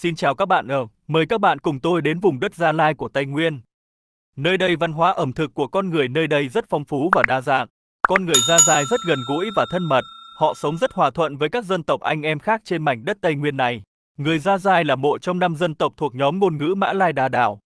Xin chào các bạn ạ, mời các bạn cùng tôi đến vùng đất Gia Lai của Tây Nguyên. Nơi đây văn hóa ẩm thực của con người nơi đây rất phong phú và đa dạng. Con người Gia Lai rất gần gũi và thân mật, họ sống rất hòa thuận với các dân tộc anh em khác trên mảnh đất Tây Nguyên này. Người Gia Lai là một trong năm dân tộc thuộc nhóm ngôn ngữ Mã Lai Đà Đảo.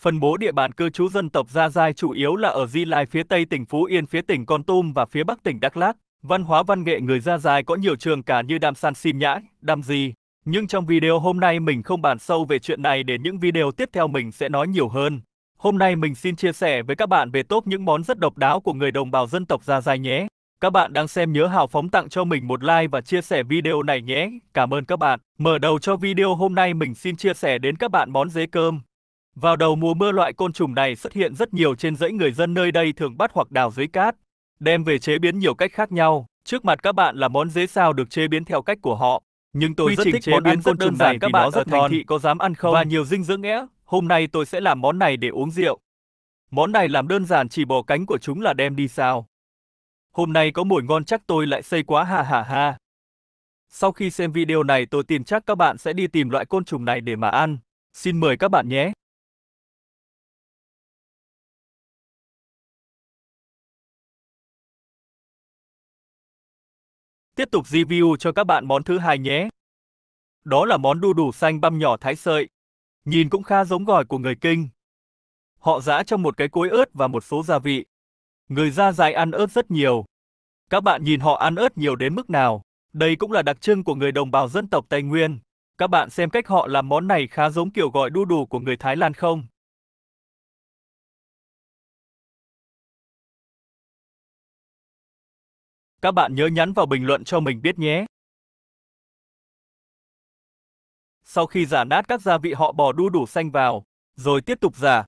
Phân bố địa bàn cư trú dân tộc Gia Lai chủ yếu là ở Di Lai phía Tây tỉnh Phú Yên, phía tỉnh Con Tum và phía Bắc tỉnh Đắk Lắk. Văn hóa văn nghệ người Gia Lai có nhiều trường cả như Đam San Sim Nhã, Đam Di, nhưng trong video hôm nay mình không bàn sâu về chuyện này để những video tiếp theo mình sẽ nói nhiều hơn. Hôm nay mình xin chia sẻ với các bạn về top những món rất độc đáo của người đồng bào dân tộc Gia Giai nhé. Các bạn đang xem nhớ hào phóng tặng cho mình một like và chia sẻ video này nhé. Cảm ơn các bạn. Mở đầu cho video hôm nay mình xin chia sẻ đến các bạn món dế cơm. Vào đầu mùa mưa loại côn trùng này xuất hiện rất nhiều trên dãy người dân nơi đây thường bắt hoặc đào dưới cát, đem về chế biến nhiều cách khác nhau. Trước mặt các bạn là món dế sao được chế biến theo cách của họ. Nhưng tôi Quy rất thích chế món biến côn trùng giản này các vì bạn nó rất thành thị có dám ăn không? Và nhiều dinh dưỡng nhé. Hôm nay tôi sẽ làm món này để uống rượu. Món này làm đơn giản chỉ bỏ cánh của chúng là đem đi sao. Hôm nay có mùi ngon chắc tôi lại xây quá ha ha ha. Sau khi xem video này tôi tin chắc các bạn sẽ đi tìm loại côn trùng này để mà ăn. Xin mời các bạn nhé. Tiếp tục review cho các bạn món thứ hai nhé. Đó là món đu đủ xanh băm nhỏ thái sợi. Nhìn cũng khá giống gỏi của người Kinh. Họ giã trong một cái cối ớt và một số gia vị. Người da dài ăn ớt rất nhiều. Các bạn nhìn họ ăn ớt nhiều đến mức nào. Đây cũng là đặc trưng của người đồng bào dân tộc Tây Nguyên. Các bạn xem cách họ làm món này khá giống kiểu gọi đu đủ của người Thái Lan không? Các bạn nhớ nhắn vào bình luận cho mình biết nhé. Sau khi giả nát các gia vị họ bỏ đu đủ xanh vào, rồi tiếp tục giả.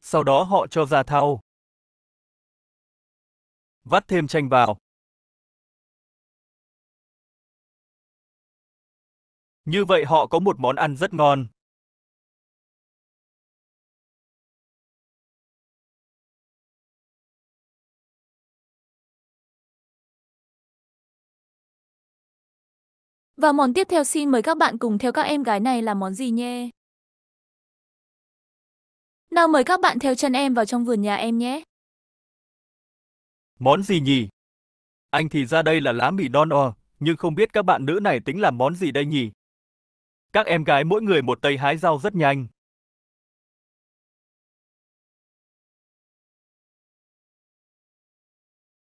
Sau đó họ cho ra thau. Vắt thêm chanh vào. Như vậy họ có một món ăn rất ngon. Và món tiếp theo xin mời các bạn cùng theo các em gái này là món gì nhé. Nào mời các bạn theo chân em vào trong vườn nhà em nhé. Món gì nhỉ? Anh thì ra đây là lá mì đon o, nhưng không biết các bạn nữ này tính làm món gì đây nhỉ? Các em gái mỗi người một tay hái rau rất nhanh.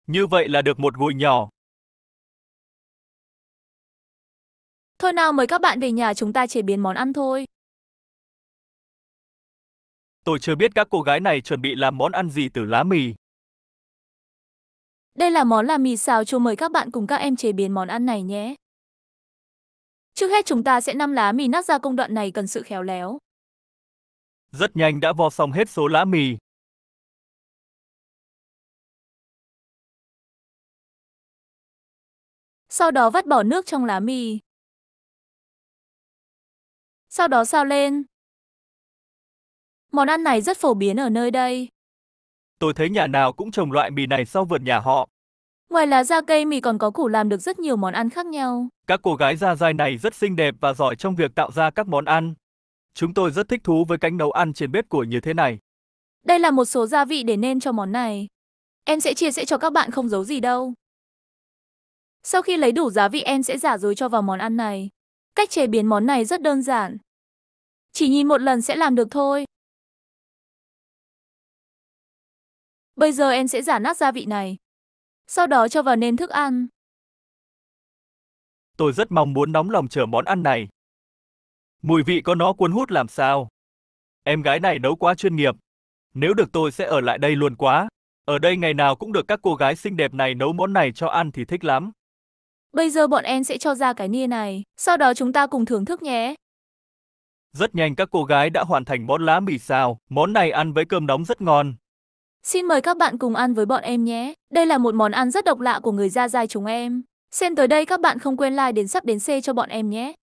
Như vậy là được một gụi nhỏ. Thôi nào mời các bạn về nhà chúng ta chế biến món ăn thôi. Tôi chưa biết các cô gái này chuẩn bị làm món ăn gì từ lá mì. Đây là món là mì xào chua mời các bạn cùng các em chế biến món ăn này nhé. Trước hết chúng ta sẽ nắm lá mì nát ra công đoạn này cần sự khéo léo. Rất nhanh đã vo xong hết số lá mì. Sau đó vắt bỏ nước trong lá mì sau đó xào lên. Món ăn này rất phổ biến ở nơi đây. Tôi thấy nhà nào cũng trồng loại mì này sau vườn nhà họ. Ngoài lá da cây mì còn có củ làm được rất nhiều món ăn khác nhau. Các cô gái da dai này rất xinh đẹp và giỏi trong việc tạo ra các món ăn. Chúng tôi rất thích thú với cánh nấu ăn trên bếp của như thế này. Đây là một số gia vị để nên cho món này. Em sẽ chia sẻ cho các bạn không giấu gì đâu. Sau khi lấy đủ gia vị em sẽ giả dối cho vào món ăn này. Cách chế biến món này rất đơn giản. Chỉ nhìn một lần sẽ làm được thôi. Bây giờ em sẽ giả nát gia vị này. Sau đó cho vào nêm thức ăn. Tôi rất mong muốn nóng lòng chờ món ăn này. Mùi vị có nó cuốn hút làm sao. Em gái này nấu quá chuyên nghiệp. Nếu được tôi sẽ ở lại đây luôn quá. Ở đây ngày nào cũng được các cô gái xinh đẹp này nấu món này cho ăn thì thích lắm. Bây giờ bọn em sẽ cho ra cái nia này, sau đó chúng ta cùng thưởng thức nhé. Rất nhanh các cô gái đã hoàn thành món lá mì xào, món này ăn với cơm nóng rất ngon. Xin mời các bạn cùng ăn với bọn em nhé. Đây là một món ăn rất độc lạ của người da Giai chúng em. Xem tới đây các bạn không quên like đến sắp đến C cho bọn em nhé.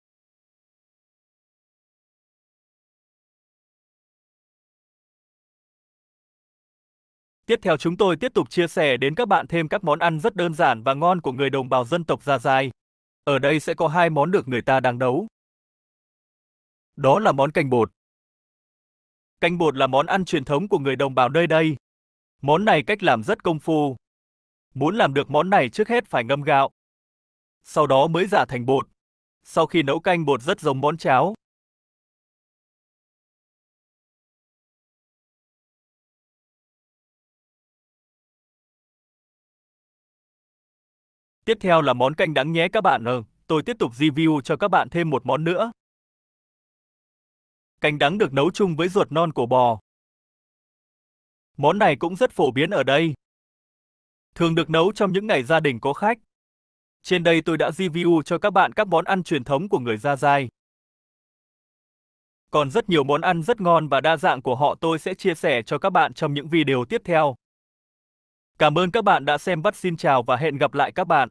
Tiếp theo chúng tôi tiếp tục chia sẻ đến các bạn thêm các món ăn rất đơn giản và ngon của người đồng bào dân tộc Gia Giai. Ở đây sẽ có hai món được người ta đang đấu. Đó là món canh bột. Canh bột là món ăn truyền thống của người đồng bào nơi đây. Món này cách làm rất công phu. Muốn làm được món này trước hết phải ngâm gạo. Sau đó mới giả thành bột. Sau khi nấu canh bột rất giống món cháo, Tiếp theo là món canh đắng nhé các bạn ơi, tôi tiếp tục review cho các bạn thêm một món nữa. Canh đắng được nấu chung với ruột non của bò. Món này cũng rất phổ biến ở đây. Thường được nấu trong những ngày gia đình có khách. Trên đây tôi đã review cho các bạn các món ăn truyền thống của người Gia Giai. Còn rất nhiều món ăn rất ngon và đa dạng của họ tôi sẽ chia sẻ cho các bạn trong những video tiếp theo. Cảm ơn các bạn đã xem bắt xin chào và hẹn gặp lại các bạn.